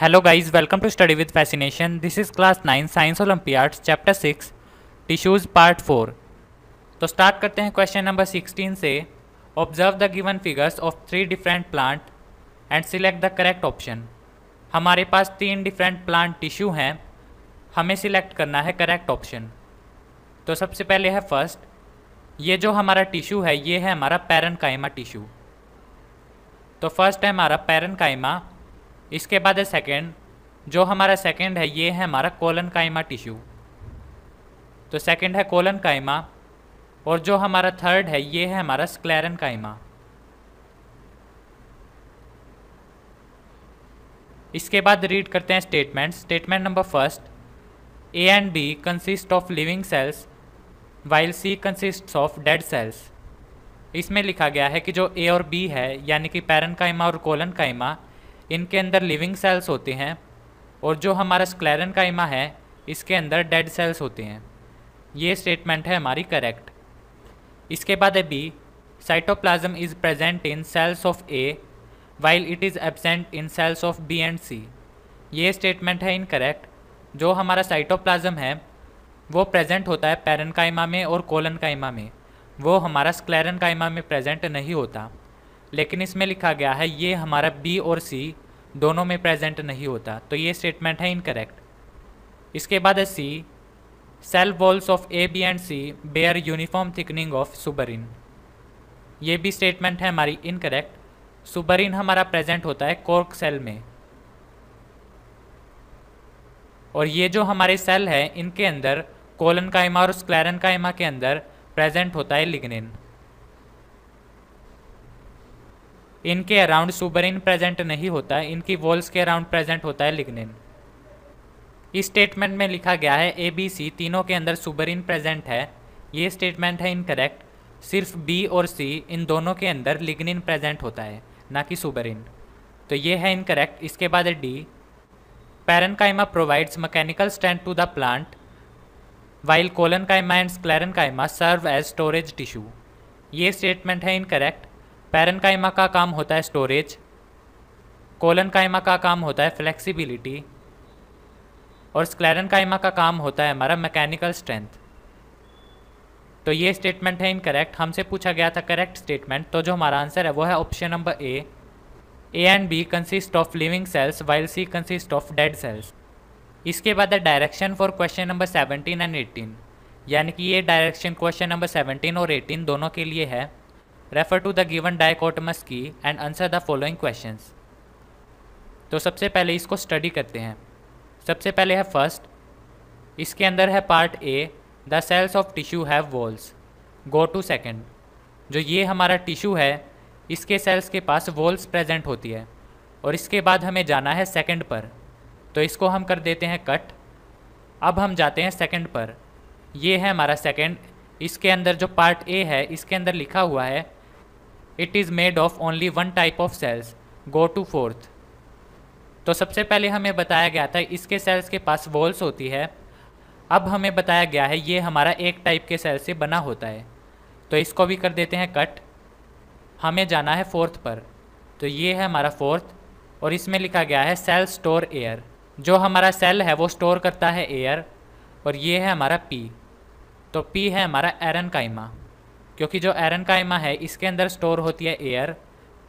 hello guys welcome to study with fascination this is class nine science olympiads chapter six tissues part four तो start करते हैं question number sixteen से observe the given figures of three different plant and select the correct option हमारे पास तीन different plant tissue हैं हमें select करना है करेक्ट ऑप्शन तो सबसे पहले है फर्स्ट ये जो हमारा टिश्यू है ये है हमारा पैरन कायमा टिश्यू तो फर्स्ट है हमारा पैरन कायमा इसके बाद है सेकेंड जो हमारा सेकेंड है ये है हमारा कोलन कायमा टिश्यू तो सेकेंड है कोलन कायमा और जो हमारा थर्ड है ये है हमारा स्क्लेरन कायमा इसके बाद रीड करते हैं statement statement number first A and B consist of living cells while C consist of dead cells इसमें लिखा गया है कि जो ए और बी है यानी कि पैरन कायमा और कोलन कायमा इनके अंदर लिविंग सेल्स होते हैं और जो हमारा स्क्लेरन कायमा है इसके अंदर डेड सेल्स होते हैं ये स्टेटमेंट है हमारी करेक्ट इसके बाद है B cytoplasm is present in cells of A while it is absent in cells of B and C ये स्टेटमेंट है इनकरेक्ट जो हमारा साइटोप्लाज्म है वो प्रेजेंट होता है पैरन कायमा में और कोलन कायमा में वो हमारा स्क्लेरन कायमा में प्रेजेंट नहीं होता लेकिन इसमें लिखा गया है ये हमारा बी और सी दोनों में प्रेजेंट नहीं होता तो ये स्टेटमेंट है इनकरेक्ट इसके बाद है C cell walls of A B and C bear uniform thickening of suberin ये भी स्टेटमेंट है हमारी इनकरेक्ट सुबरिन हमारा प्रेजेंट होता है कोर्क सेल में और ये जो हमारे सेल है इनके अंदर कोलन कायमा और स्क्लैरन कायमा के अंदर प्रेजेंट होता है लिग्निन इनके अराउंड सुबरिन प्रेजेंट नहीं होता इनकी वॉल्स के अराउंड प्रेजेंट होता है लिग्निन इस स्टेटमेंट में लिखा गया है ए बी सी तीनों के अंदर सुबरिन प्रेजेंट है ये स्टेटमेंट है इनकरेक्ट सिर्फ बी और सी इन दोनों के अंदर लिग्निन प्रेजेंट होता है ना कि सुबरिन तो ये है इनकरेक्ट इसके बाद D parenchyma provides mechanical strength to the plant while collenchyma and sclerenchyma serve as storage tissue ये स्टेटमेंट है इनकरेक्ट पैरन कायमा का काम होता है स्टोरेज कोलन कायमा का काम होता है फ्लेक्सिबिलिटी और स्क्लेरन कायमा का काम होता है हमारा मैकेनिकल स्ट्रेंथ तो ये स्टेटमेंट है इनकरेक्ट हमसे पूछा गया था करेक्ट स्टेटमेंट तो जो हमारा आंसर है वो है option number A A and B consist of living cells while C consist of dead cells इसके बाद है direction for question number seventeen and eighteen यानी कि ये डायरेक्शन क्वेश्चन नंबर सेवनटीन और एटीन दोनों के लिए है refer to the given dichotomous key and answer the following question तो सबसे पहले इसको स्टडी करते हैं सबसे पहले है फर्स्ट इसके अंदर है part A the cells of tissue have walls go to second जो ये हमारा टिश्यू है इसके सेल्स के पास वॉल्स प्रेजेंट होती है और इसके बाद हमें जाना है सेकंड पर तो इसको हम कर देते हैं कट अब हम जाते हैं सेकंड पर ये है हमारा सेकंड इसके अंदर जो पार्ट ए है इसके अंदर लिखा हुआ है it is made of only one type of cells go to fourth तो सबसे पहले हमें बताया गया था इसके सेल्स के पास वॉल्स होती है अब हमें बताया गया है ये हमारा एक टाइप के सेल से बना होता है तो इसको भी कर देते हैं कट हमें जाना है फोर्थ पर तो ये है हमारा फोर्थ और इसमें लिखा गया है सेल स्टोर एयर जो हमारा सेल है वो स्टोर करता है एयर और ये है हमारा पी तो पी है हमारा एरन कायमा क्योंकि जो एरन कायमा है इसके अंदर स्टोर होती है एयर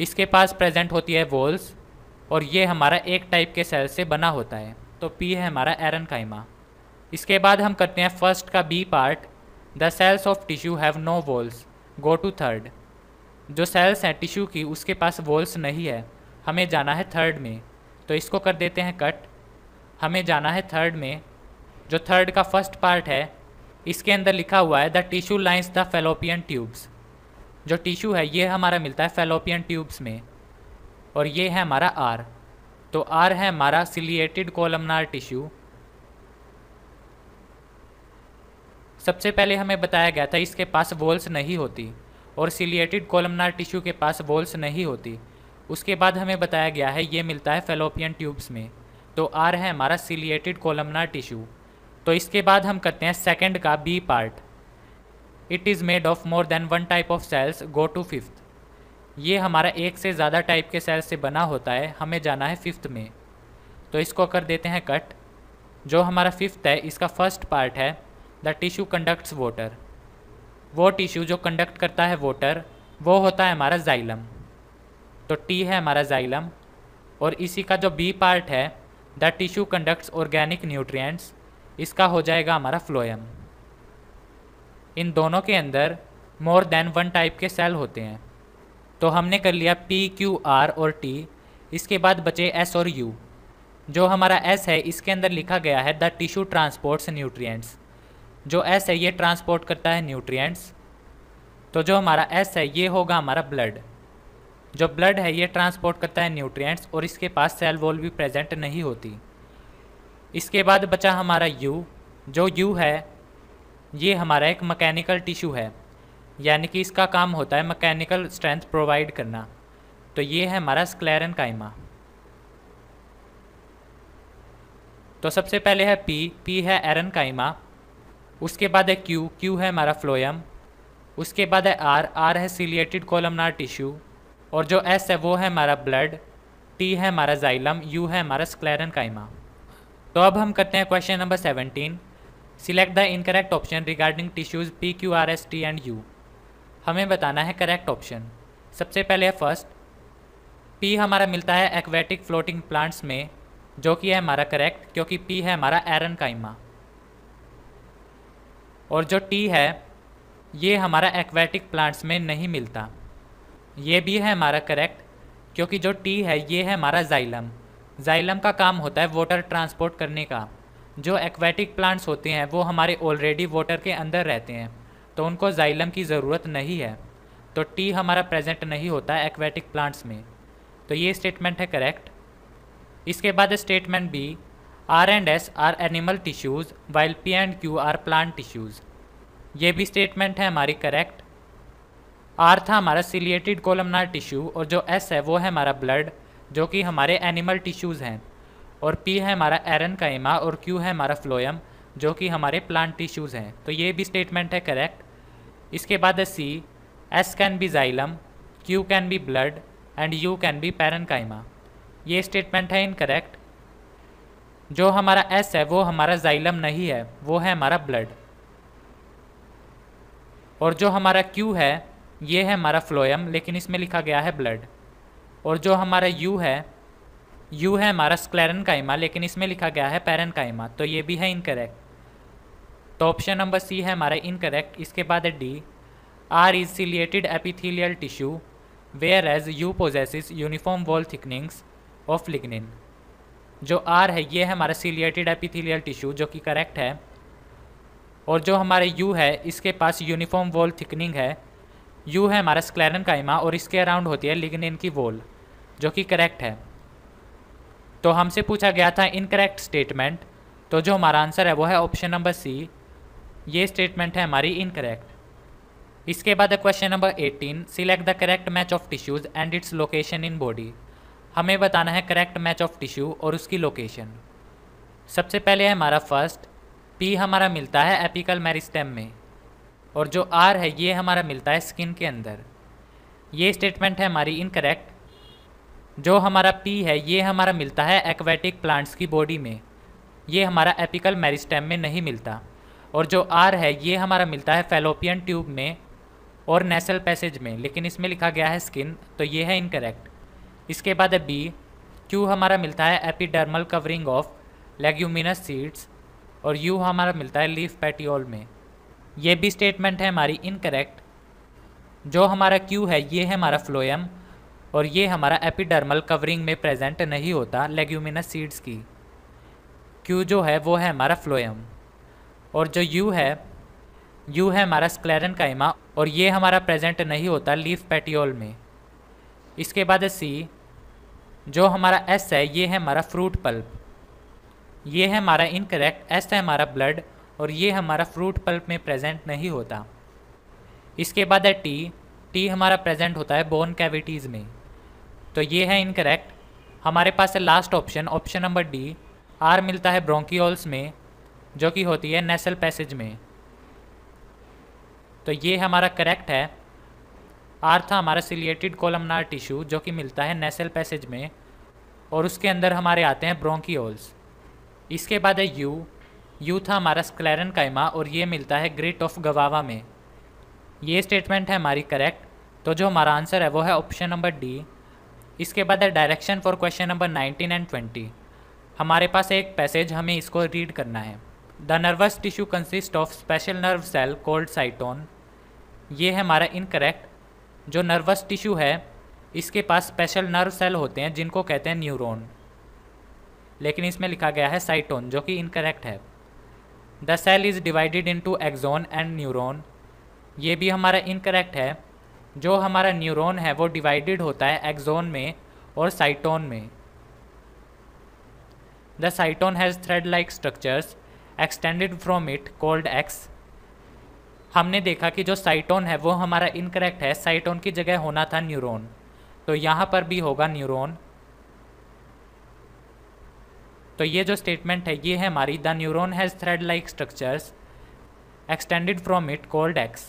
इसके पास प्रेजेंट होती है वोल्स और ये हमारा एक टाइप के सेल से बना होता है तो पी है हमारा एरन कायमा इसके बाद हम करते हैं फर्स्ट का B part the cells of tissue have no walls go to third जो सेल्स हैं टिश्यू की उसके पास वोल्स नहीं है हमें जाना है थर्ड में तो इसको कर देते हैं कट हमें जाना है थर्ड में जो थर्ड का फर्स्ट पार्ट है इसके अंदर लिखा हुआ है the tissue lines the fallopian tubes जो टिश्यू है ये हमारा मिलता है फेलोपियन ट्यूब्स में और ये है हमारा आर तो आर है हमारा सिलिएटेड कोलमनार टिश्यू सबसे पहले हमें बताया गया था इसके पास वोल्स नहीं होती और सिलिएटेड कोलमनार टिश्यू के पास वोल्स नहीं होती उसके बाद हमें बताया गया है ये मिलता है फेलोपियन ट्यूब्स में तो आर है हमारा सिलिएटेड कोलमनार टिश्यू तो इसके बाद हम करते हैं सेकेंड का B part it is made of more than one type of cells go to fifth ये हमारा एक से ज़्यादा टाइप के सेल से बना होता है हमें जाना है फिफ्थ में तो इसको कर देते हैं कट जो हमारा फिफ्थ है इसका फर्स्ट पार्ट है द टिश्यू कंडक्ट्स वोटर वो टिश्यू जो कंडक्ट करता है वोटर वो होता है हमारा जाइलम तो टी है हमारा जाइलम और इसी का जो बी पार्ट है the tissue conducts organic nutrients इसका हो जाएगा हमारा फ्लोएम इन दोनों के अंदर मोर देन वन टाइप के सेल होते हैं तो हमने कर लिया पी क्यू आर और टी इसके बाद बचे एस और यू जो हमारा एस है इसके अंदर लिखा गया है द टिश्यू ट्रांसपोर्ट्स न्यूट्रिएंट्स जो एस है ये ट्रांसपोर्ट करता है न्यूट्रिएंट्स तो जो हमारा एस है ये होगा हमारा ब्लड जो ब्लड है ये ट्रांसपोर्ट करता है न्यूट्रिएंट्स और इसके पास सेल वॉल भी प्रेजेंट नहीं होती इसके बाद बचा हमारा यू जो यू है ये हमारा एक मकैनिकल टिश्यू है यानी कि इसका काम होता है मकैनिकल स्ट्रेंथ प्रोवाइड करना तो ये है हमारा स्क्लेरन काइमा तो सबसे पहले है पी पी है एरन काइमा उसके बाद है क्यू क्यू है हमारा फ्लोयम उसके बाद है आर आर है सिलिएटेड कोलमनार टिश्यू और जो एस है वो है हमारा ब्लड टी है हमारा जाइलम यू है हमारा स्क्लेरन काइमा तो अब हम करते हैं question number seventeen select the incorrect option regarding tissues P Q R S T and U हमें बताना है करेक्ट ऑप्शन सबसे पहले है फर्स्ट पी हमारा मिलता है एक्वेटिक फ्लोटिंग प्लांट्स में जो कि है हमारा करेक्ट क्योंकि पी है हमारा एरन काइमा और जो टी है ये हमारा एक्वेटिक प्लांट्स में नहीं मिलता ये भी है हमारा करेक्ट क्योंकि जो टी है ये है हमारा जाइलम जाइलम का काम होता है वाटर ट्रांसपोर्ट करने का जो एक्वेटिक प्लांट्स होते हैं वो हमारे ऑलरेडी वाटर के अंदर रहते हैं तो उनको जाइलम की ज़रूरत नहीं है तो टी हमारा प्रेजेंट नहीं होता एक्वेटिक प्लांट्स में तो ये स्टेटमेंट है करेक्ट इसके बाद statement B R and S are animal tissues while P and Q are plant tissues ये भी स्टेटमेंट है हमारी करेक्ट आर था हमारा सिलिएटेड कोलमनार टिश्यू और जो एस है वो है हमारा ब्लड जो कि हमारे एनिमल टिश्यूज़ हैं और पी है हमारा एरन काइमा और क्यू है हमारा फ्लोयम जो कि हमारे प्लांट टिश्यूज़ हैं तो ये भी स्टेटमेंट है करेक्ट इसके बाद है C S can be xylem Q can be blood and U can be parenchyma ये स्टेटमेंट है इनकरेक्ट जो हमारा एस है वो हमारा जाइलम नहीं है वो है हमारा ब्लड और जो हमारा क्यू है ये है हमारा फ्लोएम लेकिन इसमें लिखा गया है ब्लड और जो हमारा यू है यू है हमारा स्क्लेरन काइमा लेकिन इसमें लिखा गया है पैरन काइमा तो ये भी है इनकरेक्ट तो ऑप्शन नंबर सी है हमारा इनकरेक्ट इसके बाद है D R is ciliated epithelial tissue whereas U possesses uniform wall thickenings of lignin जो आर है ये है हमारा सिलिएटेड एपिथीलियल टिश्यू जो कि करेक्ट है और जो हमारे यू है इसके पास यूनिफॉर्म वॉल थिकनिंग है यू है हमारा स्क्लेरन काइमा और इसके अराउंड होती है लिग्निन की वोल जो कि करेक्ट है तो हमसे पूछा गया था इनकरेक्ट स्टेटमेंट तो जो हमारा आंसर है वो है ऑप्शन नंबर सी ये स्टेटमेंट है हमारी इनकरेक्ट इसके बाद है question number 18 select the correct match of tissues and its location in body हमें बताना है करेक्ट मैच ऑफ टिश्यू और उसकी लोकेशन सबसे पहले है हमारा फर्स्ट पी हमारा मिलता है एपिकल मेरिस्टेम में और जो आर है ये हमारा मिलता है स्किन के अंदर ये स्टेटमेंट है हमारी इनकरेक्ट जो हमारा पी है ये हमारा मिलता है एक्वेटिक प्लांट्स की बॉडी में ये हमारा एपिकल मेरिस्टेम में नहीं मिलता और जो आर है ये हमारा मिलता है फेलोपियन ट्यूब में और नेसल पैसेज में लेकिन इसमें लिखा गया है स्किन तो ये है इनकरेक्ट इसके बाद है बी क्यू हमारा मिलता है epidermal covering of leguminous seeds और यू हमारा मिलता है लीफ पैटियोल में ये भी स्टेटमेंट है हमारी इनकरेक्ट जो हमारा क्यू है ये है हमारा फ्लोएम और ये हमारा एपिडर्मल कवरिंग में प्रेजेंट नहीं होता लेग्यूमिनस सीड्स की क्यू जो है वो है हमारा फ्लोएम और जो यू है यू है हमारा स्क्लेरन काइमा और ये हमारा प्रेजेंट नहीं होता लीफ पेटियोल में इसके बाद सी जो हमारा एस है ये है हमारा फ्रूट पल्प ये है हमारा इनकरेक्ट एस है हमारा ब्लड और ये हमारा फ्रूट पल्प में प्रेजेंट नहीं होता इसके बाद है टी टी हमारा प्रेजेंट होता है बोन कैविटीज़ में तो ये है इनकरेक्ट हमारे पास है last option option number D R मिलता है ब्रोंकिल्स में जो कि होती है नेसल पैसेज में तो ये हमारा करेक्ट है आर था हमारा सिलिएटेड कोलमनार टिश्यू जो कि मिलता है नेसल पैसेज में और उसके अंदर हमारे आते हैं ब्रोंकियोल्स इसके बाद है यू यू था हमारा स्क्लेरन कायमा और ये मिलता है ग्रेट ऑफ गवावा में ये स्टेटमेंट है हमारी करेक्ट तो जो हमारा आंसर है वो है ऑप्शन नंबर डी इसके बाद है direction for question number nineteen and twenty हमारे पास एक पैसेज हमें इसको रीड करना है the nervous tissue consist of special nerve cell called cyton ये है हमारा इनकरेक्ट जो नर्वस टिश्यू है इसके पास स्पेशल नर्व सेल होते हैं जिनको कहते हैं न्यूरोन लेकिन इसमें लिखा गया है साइटोन जो कि इनकरेक्ट है the cell is divided into axon and neuron ये भी हमारा इनकरेक्ट है जो हमारा न्यूरॉन है वो डिवाइडेड होता है एक्सोन में और साइटोन में the cyton has thread like structures extended from it called X हमने देखा कि जो साइटोन है वो हमारा इनकरेक्ट है साइटोन की जगह होना था न्यूरोन तो यहाँ पर भी होगा न्यूरोन तो ये जो स्टेटमेंट है ये है हमारी the neuron has thread like structures extended from it called X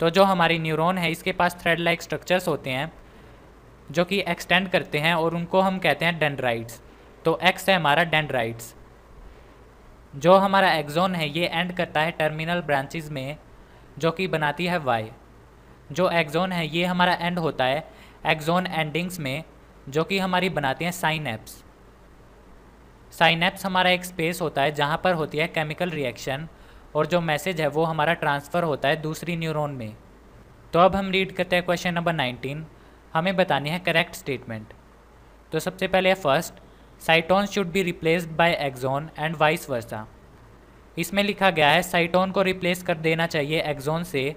तो जो हमारी न्यूरोन है इसके पास थ्रेड लाइक स्ट्रक्चर्स होते हैं जो कि एक्सटेंड करते हैं और उनको हम कहते हैं डेंड्राइट्स तो एक्स है हमारा डेंड्राइट्स जो हमारा एक्जोन है ये एंड करता है टर्मिनल ब्रांचेज में जो कि बनाती है वाई जो एक्जोन है ये हमारा एंड होता है एक्जोन एंडिंग्स में जो कि हमारी बनाती हैं साइन एप्स साइनेप्स हमारा एक स्पेस होता है जहाँ पर होती है केमिकल रिएक्शन और जो मैसेज है वो हमारा ट्रांसफ़र होता है दूसरी न्यूरोन में तो अब हम रीड करते हैं क्वेश्चन नंबर नाइनटीन हमें बतानी है करेक्ट स्टेटमेंट तो सबसे पहले first cyton should be replaced by axon and vice versa इसमें लिखा गया है साइटोन को रिप्लेस कर देना चाहिए एक्जोन से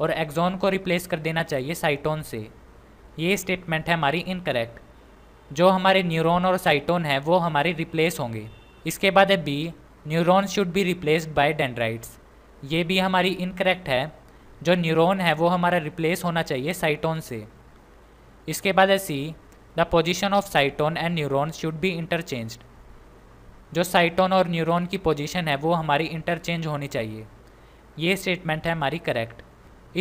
और एक्जोन को रिप्लेस कर देना चाहिए साइटोन से ये स्टेटमेंट है हमारी इनकरेक्ट जो हमारे न्यूरॉन और साइटोन हैं वो हमारे रिप्लेस होंगे इसके बाद है B neuron should be replaced by dendrites ये भी हमारी इनकरेक्ट है जो न्यूरॉन है वो हमारा रिप्लेस होना चाहिए साइटोन से इसके बाद है C the position of cyton and neuron should be interchange जो साइटोन और न्यूरोन की पोजिशन है वो हमारी इंटरचेंज होनी चाहिए ये स्टेटमेंट है हमारी करेक्ट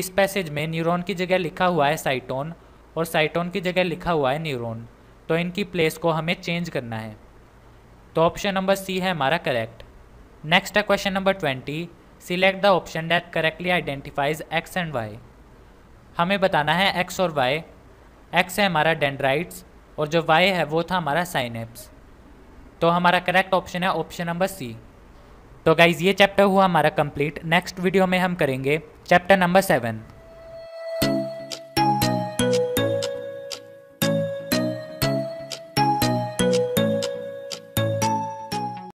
इस पैसेज में न्यूरॉन की जगह लिखा हुआ है साइटोन और साइटोन की जगह लिखा हुआ है न्यूरॉन तो इनकी प्लेस को हमें चेंज करना है तो ऑप्शन नंबर सी है हमारा करेक्ट नेक्स्ट है question number twenty select the option that correctly identifies X and Y हमें बताना है एक्स और वाई एक्स है हमारा डेंड्राइट्स और जो वाई है वो था हमारा साइनेप्स तो हमारा करेक्ट ऑप्शन है ऑप्शन नंबर सी तो गाइज़ ये चैप्टर हुआ हमारा कंप्लीट नेक्स्ट वीडियो में हम करेंगे चैप्टर नंबर सेवन